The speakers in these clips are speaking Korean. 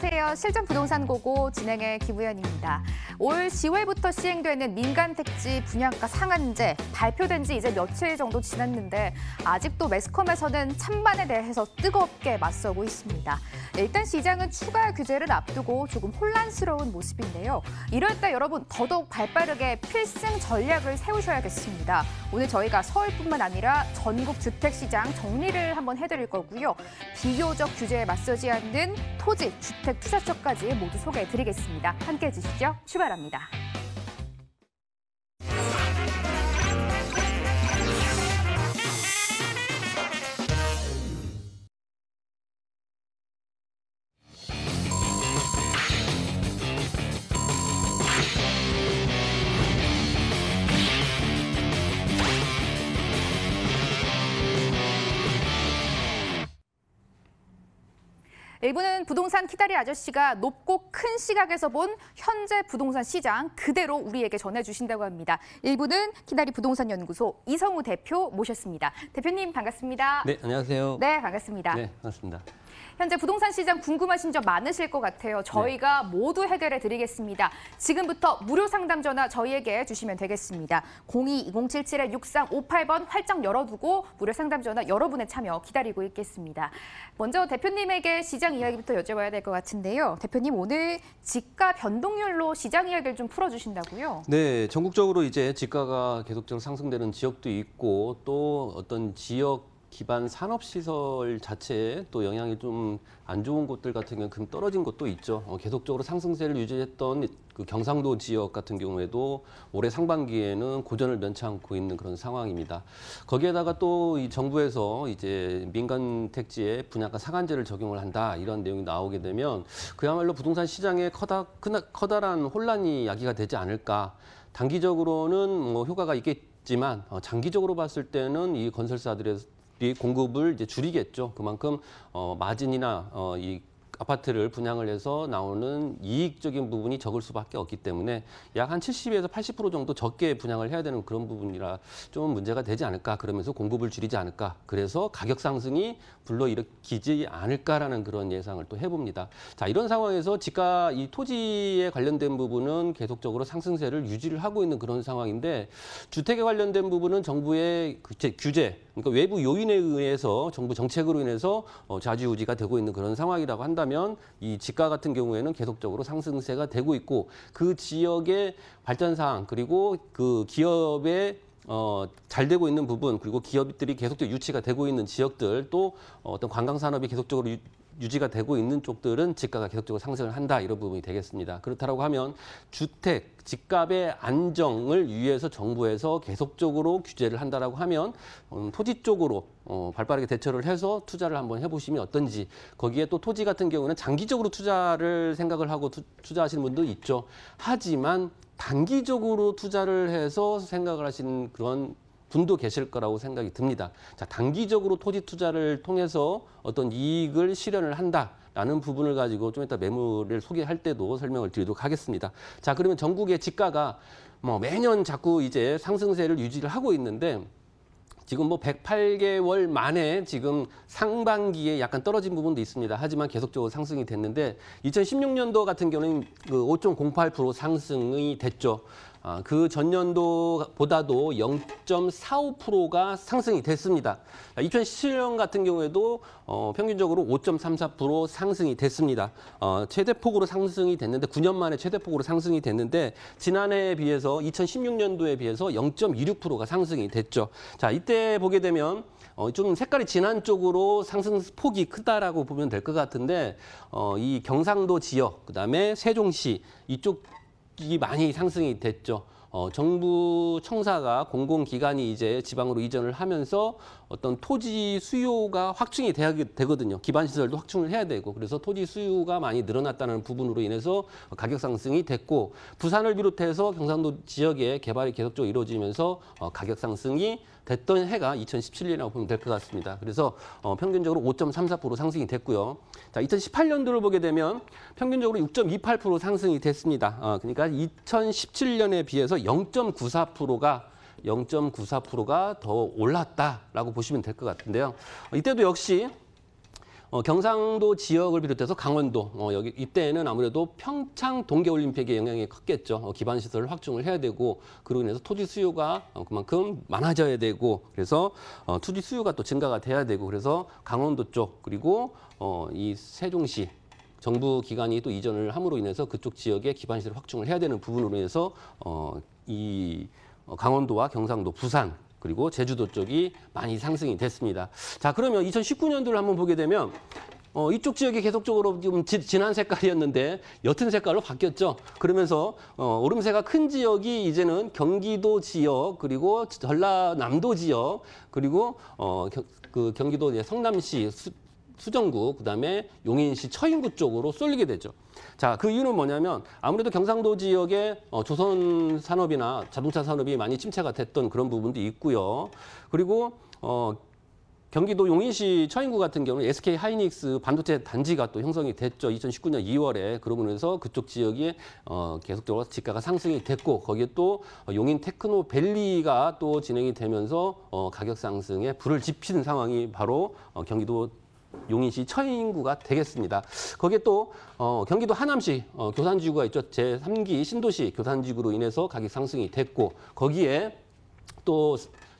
conoce 인테리어 실전 부동산 고고 진행의 김우현입니다올 10월부터 시행되는 민간 택지 분양가 상한제 발표된 지 이제 며칠 정도 지났는데 아직도 매스컴에서는 찬반에 대해서 뜨겁게 맞서고 있습니다. 일단 시장은 추가 규제를 앞두고 조금 혼란스러운 모습인데요. 이럴 때 여러분 더더욱 발빠르게 필승 전략을 세우셔야겠습니다. 오늘 저희가 서울뿐만 아니라 전국 주택시장 정리를 한번 해드릴 거고요. 비교적 규제에 맞서지 않는 토지, 주택 시자처까지 모두 소개해드리겠습니다. 함께해 주시죠. 출발합니다. 일부는 부동산 키다리 아저씨가 높고 큰 시각에서 본 현재 부동산 시장 그대로 우리에게 전해주신다고 합니다. 일부는 키다리 부동산 연구소 이성우 대표 모셨습니다. 대표님 반갑습니다. 네, 안녕하세요. 네, 반갑습니다. 네, 반갑습니다. 현재 부동산 시장 궁금하신 점 많으실 것 같아요. 네. 저희가 네. 모두 해결해 드리겠습니다. 지금부터 무료 상담 전화 저희에게 주시면 되겠습니다. 02-2077-6358번 활짝 열어두고 무료 상담 전화 여러분의 참여 기다리고 있겠습니다. 먼저 대표님에게 시장 이야기부터 여쭤봐야 될 것 같은데요. 대표님 오늘 집가 변동률로 시장 이야기를 좀 풀어주신다고요? 네, 전국적으로 이제 집가가 계속적으로 상승되는 지역도 있고 또 어떤 지역 기반 산업 시설 자체에 또 영향이 좀 안 좋은 곳들 같은 경우 는 떨어진 곳도 있죠. 어, 계속적으로 상승세를 유지했던 그 경상도 지역 같은 경우에도 올해 상반기에는 고전을 면치 않고 있는 그런 상황입니다. 거기에다가 또 이 정부에서 이제 민간 택지에 분양가 상한제를 적용을 한다 이런 내용이 나오게 되면 그야말로 부동산 시장에 커다, 커다란 혼란이 야기가 되지 않을까. 단기적으로는 뭐 효과가 있겠지만 어, 장기적으로 봤을 때는 이 건설사들의 공급을 이제 줄이겠죠. 그만큼 어, 마진이나 어, 이 아파트를 분양을 해서 나오는 이익적인 부분이 적을 수밖에 없기 때문에 약 한 70에서 80% 정도 적게 분양을 해야 되는 그런 부분이라 좀 문제가 되지 않을까 그러면서 공급을 줄이지 않을까 그래서 가격 상승이 불러일으키지 않을까라는 그런 예상을 또 해봅니다. 자 이런 상황에서 지가 이 토지에 관련된 부분은 계속적으로 상승세를 유지를 하고 있는 그런 상황인데 주택에 관련된 부분은 정부의 규제 그러니까 외부 요인에 의해서 정부 정책으로 인해서 어, 자주유지가 되고 있는 그런 상황이라고 한다면. 하면 이 지가 같은 경우에는 계속적으로 상승세가 되고 있고 그 지역의 발전 사항 그리고 그 기업의 어, 잘 되고 있는 부분 그리고 기업들이 계속적 유치가 되고 있는 지역들 또 어떤 관광 산업이 계속적으로 유, 유지가 되고 있는 쪽들은 집가가 계속적으로 상승을 한다 이런 부분이 되겠습니다. 그렇다고 하면 주택 집값의 안정을 위해서 정부에서 계속적으로 규제를 한다라고 하면 음, 토지 쪽으로 어, 발빠르게 대처를 해서 투자를 한번 해보시면 어떤지 거기에 또 토지 같은 경우는 장기적으로 투자를 생각을 하고 투, 자하시는 분도 있죠. 하지만 단기적으로 투자를 해서 생각을 하신 그런 분도 계실 거라고 생각이 듭니다. 자, 단기적으로 토지 투자를 통해서 어떤 이익을 실현을 한다. 라는 부분을 가지고 좀 이따 매물을 소개할 때도 설명을 드리도록 하겠습니다. 자, 그러면 전국의 집가가 뭐 매년 자꾸 이제 상승세를 유지를 하고 있는데 지금 뭐 108개월 만에 지금 상반기에 약간 떨어진 부분도 있습니다. 하지만 계속적으로 상승이 됐는데 2016년도 같은 경우는 그5.08% 상승이 됐죠. 아, 그 전년도보다도 0.45%가 상승이 됐습니다. 2017년 같은 경우에도 어, 평균적으로 5.34% 상승이 됐습니다. 어, 최대폭으로 상승이 됐는데 9년 만에 최대폭으로 상승이 됐는데 지난해에 비해서 2016년도에 비해서 0.26%가 상승이 됐죠. 자 이때 보게 되면 어, 좀 색깔이 진한 쪽으로 상승폭이 크다라고 보면 될 것 같은데 어, 이 경상도 지역 그다음에 세종시 이쪽 이게 많이 상승이 됐죠. 어, 정부 청사가 공공기관이 이제 지방으로 이전을 하면서 어떤 토지 수요가 확충이 돼야 되거든요. 기반시설도 확충을 해야 되고 그래서 토지 수요가 많이 늘어났다는 부분으로 인해서 가격 상승이 됐고 부산을 비롯해서 경상도 지역의 개발이 계속적으로 이루어지면서 어, 가격 상승이 됐던 해가 2017년이라고 보면 될 것 같습니다. 그래서 어, 평균적으로 5.34% 상승이 됐고요. 자, 2018년도를 보게 되면 평균적으로 6.28% 상승이 됐습니다. 어, 그러니까 2017년에 비해서 0.94%가 0.94%가 더 올랐다라고 보시면 될 것 같은데요. 이때도 역시 어, 경상도 지역을 비롯해서 강원도 어, 여기 이때에는 아무래도 평창 동계올림픽의 영향이 컸겠죠. 어, 기반 시설을 확충을 해야 되고 그로 인해서 토지 수요가 어, 그만큼 많아져야 되고 그래서 어, 토지 수요가 또 증가가 돼야 되고 그래서 강원도 쪽 그리고 어, 이 세종시 정부 기관이 또 이전을 함으로 인해서 그쪽 지역의 기반 시설 확충을 해야 되는 부분으로 인해서 어, 이 어, 강원도와 경상도, 부산 그리고 제주도 쪽이 많이 상승이 됐습니다. 자 그러면 2019년도를 한번 보게 되면 어, 이쪽 지역이 계속적으로 좀지 진한 색깔이었는데 옅은 색깔로 바뀌었죠. 그러면서 어, 오름세가 큰 지역이 이제는 경기도 지역 그리고 전라남도 지역 그리고 어, 겨, 그 경기도 성남시 수, 수정구, 그다음에 용인시 처인구 쪽으로 쏠리게 되죠. 자, 그 이유는 뭐냐면 아무래도 경상도 지역에 어, 조선 산업이나 자동차 산업이 많이 침체가 됐던 그런 부분도 있고요. 그리고 어, 경기도 용인시 처인구 같은 경우는 SK 하이닉스 반도체 단지가 또 형성이 됐죠. 2019년 2월에 그러면서 그쪽 지역이 어, 계속적으로 지가가 상승이 됐고 거기에 또 어, 용인 테크노밸리가 또 진행이 되면서 어, 가격 상승에 불을 지피는 상황이 바로 어, 경기도 용인시 처인구가 되겠습니다. 거기에 또 어, 경기도 하남시 어, 교산지구가 있죠. 제3기 신도시 교산지구로 인해서 가격 상승이 됐고 거기에 또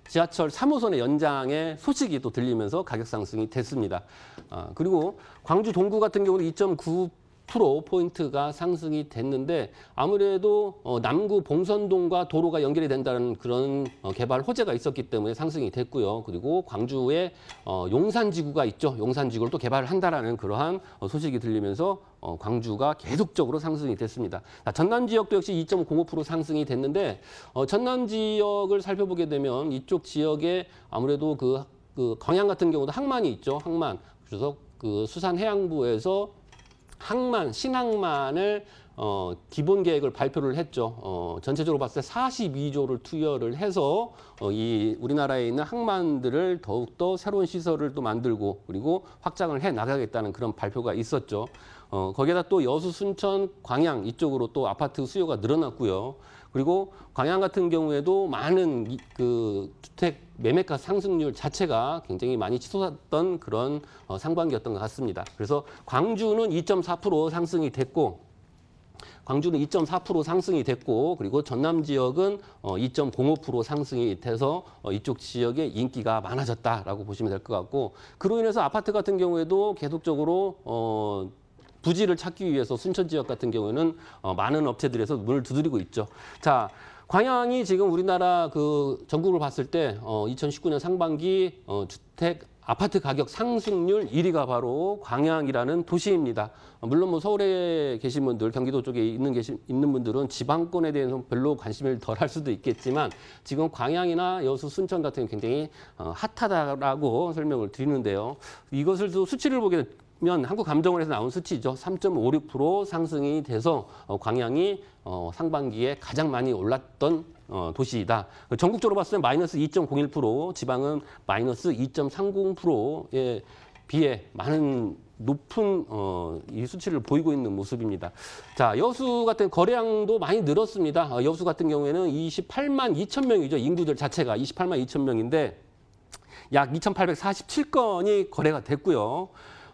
지하철 3호선의 연장의 소식이 또 들리면서 가격 상승이 됐습니다. 어, 그리고 광주 동구 같은 경우는 2.9 10% 포인트가 상승이 됐는데 아무래도 어, 남구 봉선동과 도로가 연결이 된다는 그런 어, 개발 호재가 있었기 때문에 상승이 됐고요. 그리고 광주에 어, 용산지구가 있죠. 용산지구를 또 개발을 한다라는 그러한 소식이 들리면서 광주가 계속적으로 상승이 됐습니다. 전남 지역도 역시 2.05% 상승이 됐는데 전남 지역을 살펴보게 되면 이쪽 지역에 아무래도 그, 그 광양 같은 경우도 항만이 있죠. 항만. 그래서 그 수산해양부에서 항만, 신항만을 어, 기본 계획을 발표를 했죠. 어, 전체적으로 봤을 때 42조를 투여를 해서 어, 이 우리나라에 있는 항만들을 더욱더 새로운 시설을 또 만들고 그리고 확장을 해 나가겠다는 그런 발표가 있었죠. 어, 거기에다 또 여수, 순천, 광양 이쪽으로 또 아파트 수요가 늘어났고요. 그리고 광양 같은 경우에도 많은 그 주택 매매가 상승률 자체가 굉장히 많이 치솟았던 그런 어, 상반기였던 것 같습니다. 그래서 광주는 2.4% 상승이 됐고 광주는 2.4% 상승이 됐고 그리고 전남 지역은 2.05% 어, 상승이 돼서 어, 이쪽 지역의 인기가 많아졌다라고 보시면 될 것 같고 그로 인해서 아파트 같은 경우에도 계속적으로 어 부지를 찾기 위해서 순천 지역 같은 경우에는 어, 많은 업체들에서 문을 두드리고 있죠. 자, 광양이 지금 우리나라 그 전국을 봤을 때 어, 2019년 상반기 어, 주택 아파트 가격 상승률 1위가 바로 광양이라는 도시입니다. 물론 뭐 서울에 계신 분들, 경기도 쪽에 있는 계신 있는 분들은 지방권에 대해서 별로 관심을 덜 할 수도 있겠지만 지금 광양이나 여수, 순천 같은 굉장히 어, 핫하다라고 설명을 드리는데요. 이것을 또 수치를 보게 면 한국 감정원에서 나온 수치죠. 3.56% 상승이 돼서 어, 광양이 어, 상반기에 가장 많이 올랐던 어, 도시이다. 전국적으로 봤을 때 마이너스 2.01%, 지방은 마이너스 2.30%에 비해 많은 높은 어, 이 수치를 보이고 있는 모습입니다. 자 여수 같은 거래량도 많이 늘었습니다. 어, 여수 같은 경우에는 28만 2천 명이죠. 인구들 자체가 28만 2천 명인데 약 2,847건이 거래가 됐고요.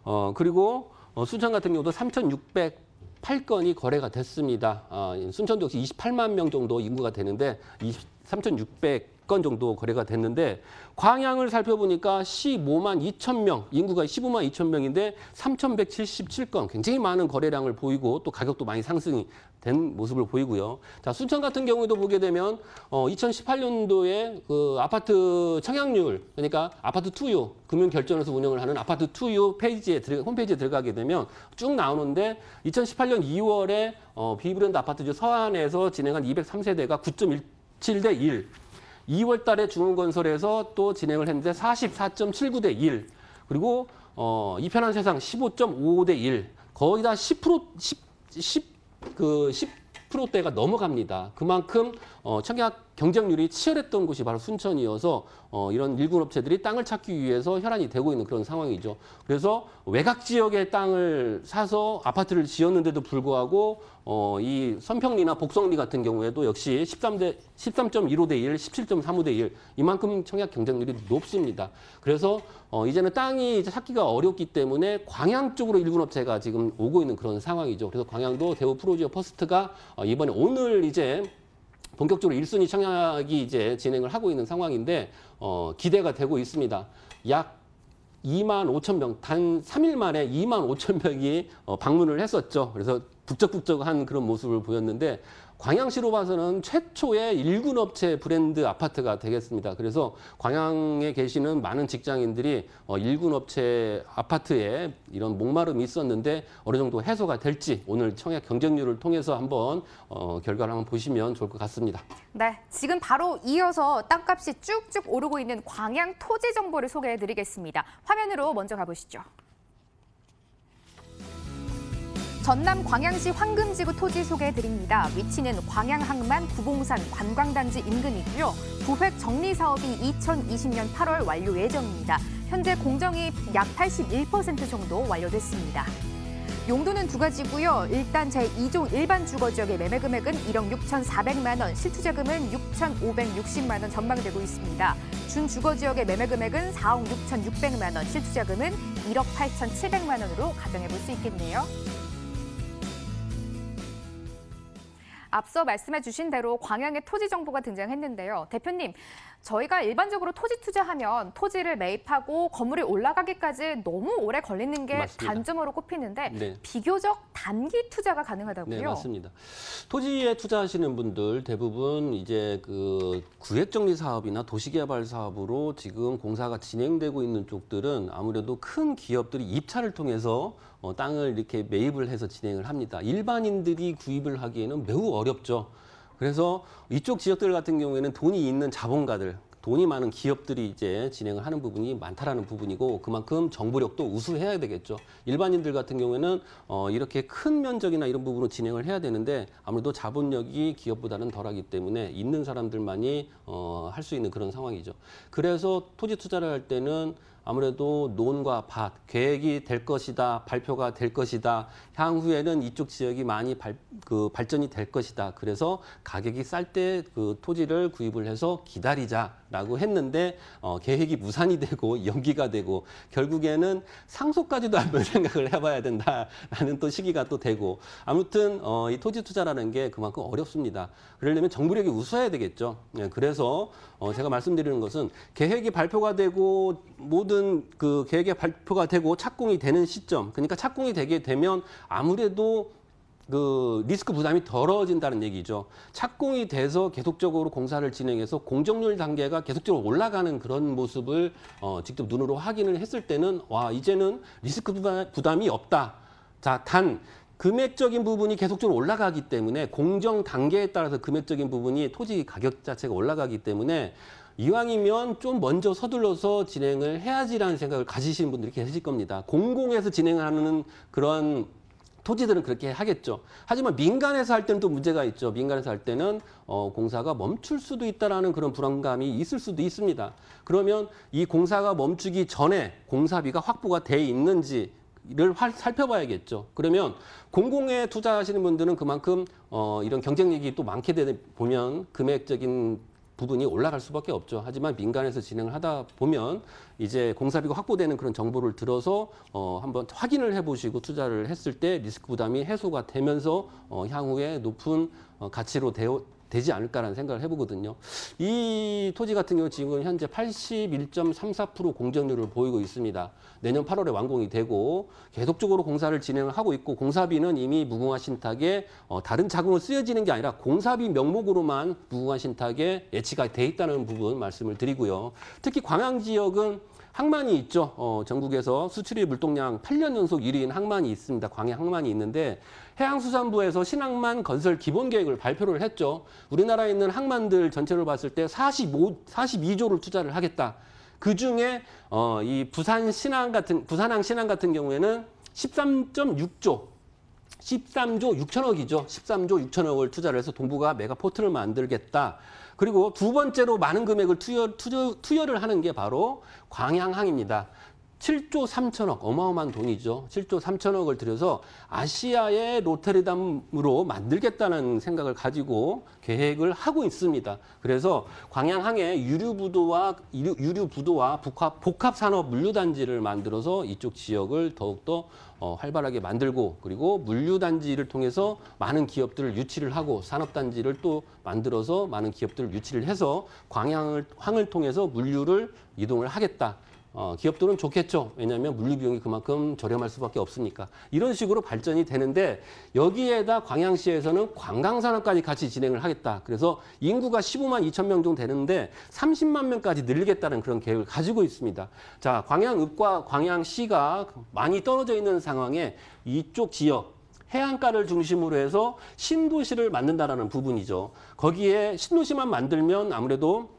어, 그리고 어, 순천 같은 경우도 3,600 8건이 거래가 됐습니다. 어, 순천도 역시 28만 명 정도 인구가 되는데 3,600건 정도 거래가 됐는데 광양을 살펴보니까 15만 2천 명, 인구가 15만 2천 명인데 3,177건 굉장히 많은 거래량을 보이고 또 가격도 많이 상승이 된 모습을 보이고요. 자, 순천 같은 경우에도 보게 되면 어 2018년도에 그 아파트 청약률 그러니까 아파트 투유 금융 결전에서 운영을 하는 아파트 투유 페이지에 들어 홈페이지에 들어가게 되면 쭉 나오는데 2018년 2월에 어 비브랜드 아파트 주 서안에서 진행한 203세대가 9.17대 1 2월 달에 중흥건설에서 또 진행을 했는데 44.79대 1. 그리고 어, 이 편한 세상 15.55대 1. 거의 다 10%, 10, 10, 그 10%대가 넘어갑니다. 그만큼 어, 청약 경쟁률이 치열했던 곳이 바로 순천이어서 어, 이런 일군 업체들이 땅을 찾기 위해서 혈안이 되고 있는 그런 상황이죠. 그래서 외곽 지역에 땅을 사서 아파트를 지었는데도 불구하고 어, 이 선평리나 복성리 같은 경우에도 역시 13대 13.15대 1, 17.35대1 이만큼 청약 경쟁률이 높습니다. 그래서 어, 이제는 땅이 이제 찾기가 어렵기 때문에 광양 쪽으로 일군 업체가 지금 오고 있는 그런 상황이죠. 그래서 광양도 대우 프로지오 퍼스트가 어, 이번에 오늘 이제 본격적으로 1순위 청약이 이제 진행을 하고 있는 상황인데 어, 기대가 되고 있습니다. 약 2만 5천 명, 단 3일 만에 2만 5천 명이 어, 방문을 했었죠. 그래서 북적북적한 그런 모습을 보였는데 광양시로 봐서는 최초의 일군 업체 브랜드 아파트가 되겠습니다. 그래서 광양에 계시는 많은 직장인들이 어, 일군 업체 아파트에 이런 목마름이 있었는데 어느 정도 해소가 될지 오늘 청약 경쟁률을 통해서 한번 어, 결과를 한번 보시면 좋을 것 같습니다. 네, 지금 바로 이어서 땅값이 쭉쭉 오르고 있는 광양 토지 정보를 소개해드리겠습니다. 화면으로 먼저 가보시죠. 전남 광양시 황금지구 토지 소개해드립니다. 위치는 광양항만 구봉산 관광단지 인근이고요. 부획 정리 사업이 2020년 8월 완료 예정입니다. 현재 공정이 약 81% 정도 완료됐습니다. 용도는 두 가지고요. 일단 제2조 일반 주거 지역의 매매 금액은 1억 6,400만 원, 실투 자금은 6,560만 원 전망되고 있습니다. 준 주거 지역의 매매 금액은 4억 6,600만 원, 실투 자금은 1억 8,700만 원으로 가정해 볼 수 있겠네요. 앞서 말씀해 주신 대로 광양의 토지 정보가 등장했는데요. 대표님, 저희가 일반적으로 토지 투자하면 토지를 매입하고 건물이 올라가기까지 너무 오래 걸리는 게 맞습니다. 단점으로 꼽히는데 네. 비교적 단기 투자가 가능하다고요? 네, 맞습니다. 토지에 투자하시는 분들 대부분 이제 그 구획 정리 사업이나 도시개발 사업으로 지금 공사가 진행되고 있는 쪽들은 아무래도 큰 기업들이 입찰을 통해서 어, 땅을 이렇게 매입을 해서 진행을 합니다. 일반인들이 구입을 하기에는 매우 어렵죠. 그래서 이쪽 지역들 같은 경우에는 돈이 있는 자본가들, 돈이 많은 기업들이 이제 진행을 하는 부분이 많다라는 부분이고 그만큼 정보력도 우수해야 되겠죠. 일반인들 같은 경우에는 어 이렇게 큰 면적이나 이런 부분으로 진행을 해야 되는데 아무래도 자본력이 기업보다는 덜하기 때문에 있는 사람들만이 어 할 수 있는 그런 상황이죠. 그래서 토지 투자를 할 때는 아무래도 논과 밭, 계획이 될 것이다, 발표가 될 것이다, 향후에는 이쪽 지역이 많이 발, 그 발전이 될 것이다. 그래서 가격이 쌀 때 그 토지를 구입을 해서 기다리자라고 했는데 어, 계획이 무산이 되고 연기가 되고 결국에는 상속까지도 한번 생각을 해봐야 된다라는 또 시기가 또 되고 아무튼 어, 이 토지 투자라는 게 그만큼 어렵습니다. 그러려면 정부력이 우수해야 되겠죠. 예, 그래서 어, 제가 말씀드리는 것은 계획이 발표가 되고 모든 모든 그 계획의 발표가 되고 착공이 되는 시점 그러니까 착공이 되게 되면 아무래도 그 리스크 부담이 덜어진다는 얘기죠. 착공이 돼서 계속적으로 공사를 진행해서 공정률 단계가 계속적으로 올라가는 그런 모습을 어, 직접 눈으로 확인을 했을 때는 와 이제는 리스크 부담이 없다. 자, 단 금액적인 부분이 계속적으로 올라가기 때문에 공정 단계에 따라서 금액적인 부분이 토지 가격 자체가 올라가기 때문에 이왕이면 좀 먼저 서둘러서 진행을 해야지라는 생각을 가지시는 분들이 계실 겁니다. 공공에서 진행하는 그런 토지들은 그렇게 하겠죠. 하지만 민간에서 할 때는 또 문제가 있죠. 민간에서 할 때는 어, 공사가 멈출 수도 있다라는 그런 불안감이 있을 수도 있습니다. 그러면 이 공사가 멈추기 전에 공사비가 확보가 돼 있는지 를 살펴봐야겠죠. 그러면 공공에 투자하시는 분들은 그만큼 어, 이런 경쟁력이 또 많게 되면 금액적인 부분이 올라갈 수밖에 없죠. 하지만 민간에서 진행을 하다 보면 이제 공사비가 확보되는 그런 정보를 들어서 어 한번 확인을 해보시고 투자를 했을 때 리스크 부담이 해소가 되면서 어 향후에 높은 어 가치로 되어 되지 않을까라는 생각을 해보거든요. 이 토지 같은 경우 지금 현재 81.34% 공정률을 보이고 있습니다. 내년 8월에 완공이 되고 계속적으로 공사를 진행하고 있고 공사비는 이미 무궁화 신탁에 어, 다른 자금으로 쓰여지는 게 아니라 공사비 명목으로만 무궁화 신탁에 예치가 돼 있다는 부분 말씀을 드리고요. 특히 광양 지역은 항만이 있죠. 어, 전국에서 수출입 물동량 8년 연속 1위인 항만이 있습니다. 광해 항만이 있는데 해양수산부에서 신항만 건설 기본 계획을 발표를 했죠. 우리나라에 있는 항만들 전체를 봤을 때 45, 42조를 투자를 하겠다. 그 중에 어, 이 부산 신항 같은 부산항 신항 같은 경우에는 13.6조 13조 6천억이죠. 13조 6천억을 투자를 해서 동부가 메가포트를 만들겠다. 그리고 두 번째로 많은 금액을 투여, 투여, 투여를 하는 게 바로 광양항입니다. 7조 3천억 어마어마한 돈이죠. 7조 3천억을 들여서 아시아의 로테르담으로 만들겠다는 생각을 가지고 계획을 하고 있습니다. 그래서 광양항에 유류부도와 유류, 부도와 복합, 복합산업 물류단지를 만들어서 이쪽 지역을 더욱더 어, 활발하게 만들고 그리고 물류단지를 통해서 많은 기업들을 유치를 하고 산업단지를 또 만들어서 많은 기업들을 유치를 해서 광양을 항을 통해서 물류를 이동을 하겠다. 어, 기업들은 좋겠죠. 왜냐하면 물류 비용이 그만큼 저렴할 수밖에 없으니까. 이런 식으로 발전이 되는데 여기에다 광양시에서는 관광산업까지 같이 진행을 하겠다. 그래서 인구가 15만 2천 명 정도 되는데 30만 명까지 늘리겠다는 그런 계획을 가지고 있습니다. 자, 광양읍과 광양시가 많이 떨어져 있는 상황에 이쪽 지역 해안가를 중심으로 해서 신도시를 만든다라는 부분이죠. 거기에 신도시만 만들면 아무래도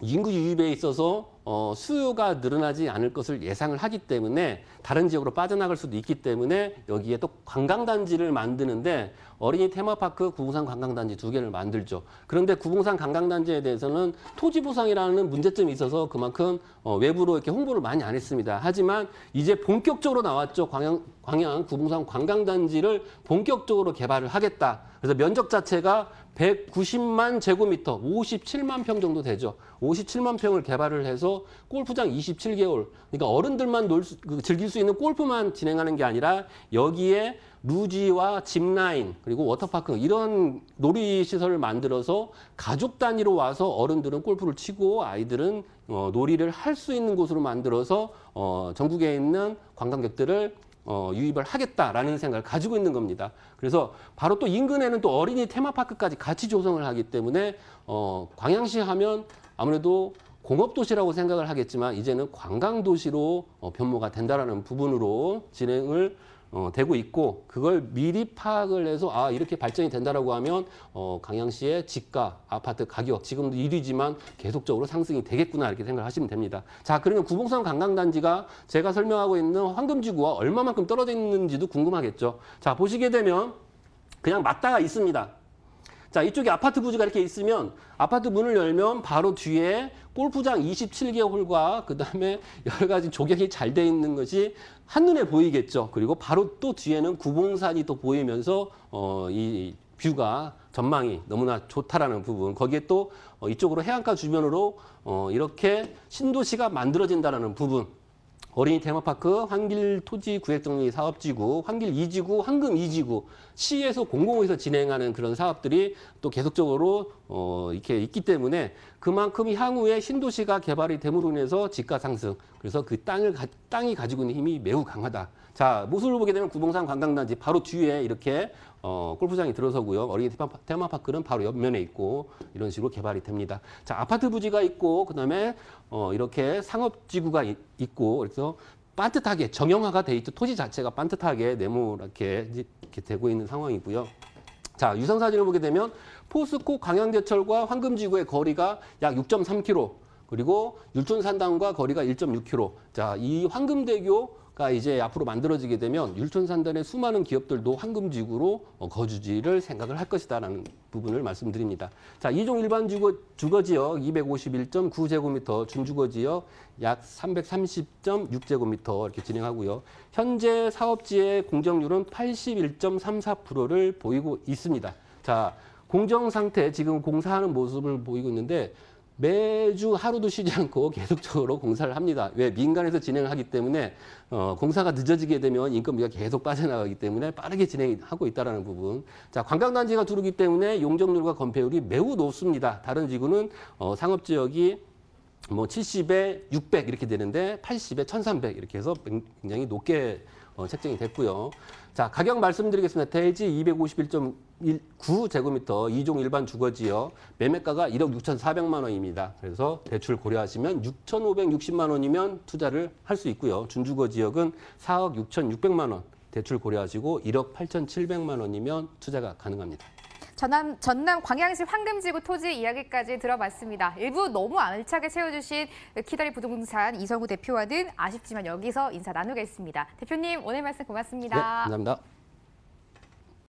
인구 유입에 있어서 어, 수요가 늘어나지 않을 것을 예상을 하기 때문에 다른 지역으로 빠져나갈 수도 있기 때문에 여기에 또 관광단지를 만드는데 어린이 테마파크 구봉산 관광단지 두 개를 만들죠. 그런데 구봉산 관광단지에 대해서는 토지 보상이라는 문제점이 있어서 그만큼 어, 외부로 이렇게 홍보를 많이 안 했습니다. 하지만 이제 본격적으로 나왔죠. 광양, 광양 구봉산 관광단지를 본격적으로 개발을 하겠다. 그래서 면적 자체가 190만 제곱미터, 57만 평 정도 되죠. 57만 평을 개발을 해서 골프장 27개월, 그러니까 어른들만 놀 수, 그 즐길 수 있는 골프만 진행하는 게 아니라 여기에 루지와 짚라인 그리고 워터파크 이런 놀이시설을 만들어서 가족 단위로 와서 어른들은 골프를 치고 아이들은 어, 놀이를 할 수 있는 곳으로 만들어서 어, 전국에 있는 관광객들을 어, 유입을 하겠다라는 생각을 가지고 있는 겁니다. 그래서 바로 또 인근에는 또 어린이 테마파크까지 같이 조성을 하기 때문에 어, 광양시 하면 아무래도 공업도시라고 생각을 하겠지만 이제는 관광도시로 어, 변모가 된다라는 부분으로 진행을 어, 되고 있고 그걸 미리 파악을 해서 아 이렇게 발전이 된다라고 하면 어, 강양시의 집가 아파트 가격 지금도 1위지만 계속적으로 상승이 되겠구나 이렇게 생각하시면 됩니다. 자 그러면 구봉산 관광단지가 제가 설명하고 있는 황금지구와 얼마만큼 떨어져 있는지도 궁금하겠죠. 자 보시게 되면 그냥 맞다가 있습니다. 자, 이쪽에 아파트 부지가 이렇게 있으면 아파트 문을 열면 바로 뒤에 골프장 27개 홀과 그다음에 여러 가지 조경이 잘 돼 있는 것이 한눈에 보이겠죠. 그리고 바로 또 뒤에는 구봉산이 또 보이면서 어, 이 뷰가 전망이 너무나 좋다라는 부분 거기에 또 어, 이쪽으로 해안가 주변으로 어, 이렇게 신도시가 만들어진다라는 부분 어린이 테마파크, 환길 토지 구획정리 사업지구, 환길 이지구 황금 이지구 시에서 공공에서 진행하는 그런 사업들이 또 계속적으로 어, 이렇게 있기 때문에 그만큼 향후에 신도시가 개발이 됨으로 인해서 집가 상승 그래서 그 땅을 가, 땅이 가지고 있는 힘이 매우 강하다. 자 모습을 보게 되면 구봉산 관광단지 바로 뒤에 이렇게 어, 골프장이 들어서고요. 어린이 테마파크는 바로 옆면에 있고 이런 식으로 개발이 됩니다. 자 아파트 부지가 있고 그다음에 어, 이렇게 상업지구가 있고 그래서 반듯하게 정형화가 돼 있죠. 토지 자체가 빤듯하게 네모랗게 이렇게 되고 있는 상황이고요. 자, 유상 사진을 보게 되면 포스코 광양제철과 황금지구의 거리가 약 6.3km, 그리고 율촌산당과 거리가 1.6km. 자, 이 황금대교 가 이제 앞으로 만들어지게 되면 율촌산단의 수많은 기업들도 황금지구로 어, 거주지를 생각을 할 것이다라는 부분을 말씀드립니다. 자, 이종 일반 주거, 주거지역 251.9제곱미터, 준주거지역 약 330.6제곱미터 이렇게 진행하고요. 현재 사업지의 공정률은 81.34%를 보이고 있습니다. 자, 공정 상태 지금 공사하는 모습을 보이고 있는데 매주 하루도 쉬지 않고 계속적으로 공사를 합니다. 왜? 민간에서 진행 하기 때문에 어, 공사가 늦어지게 되면 인건비가 계속 빠져나가기 때문에 빠르게 진행하고 있다는 부분. 자, 관광단지가 두르기 때문에 용적률과 건폐율이 매우 높습니다. 다른 지구는 어, 상업지역이 뭐 70에 600 이렇게 되는데 80에 1300 이렇게 해서 굉장히 높게 어, 책정이 됐고요. 자, 가격 말씀드리겠습니다. 대지 251. 9제곱미터 2종 일반 주거지역 매매가가 1억 6,400만 원입니다. 그래서 대출 고려하시면 6,560만 원이면 투자를 할 수 있고요. 준주거 지역은 4억 6,600만 원 대출 고려하시고 1억 8,700만 원이면 투자가 가능합니다. 전남, 전남 광양시 황금지구 토지 이야기까지 들어봤습니다. 일부 너무 알차게 채워주신 키다리 부동산 이성우 대표와는 아쉽지만 여기서 인사 나누겠습니다. 대표님 오늘 말씀 고맙습니다. 네, 감사합니다.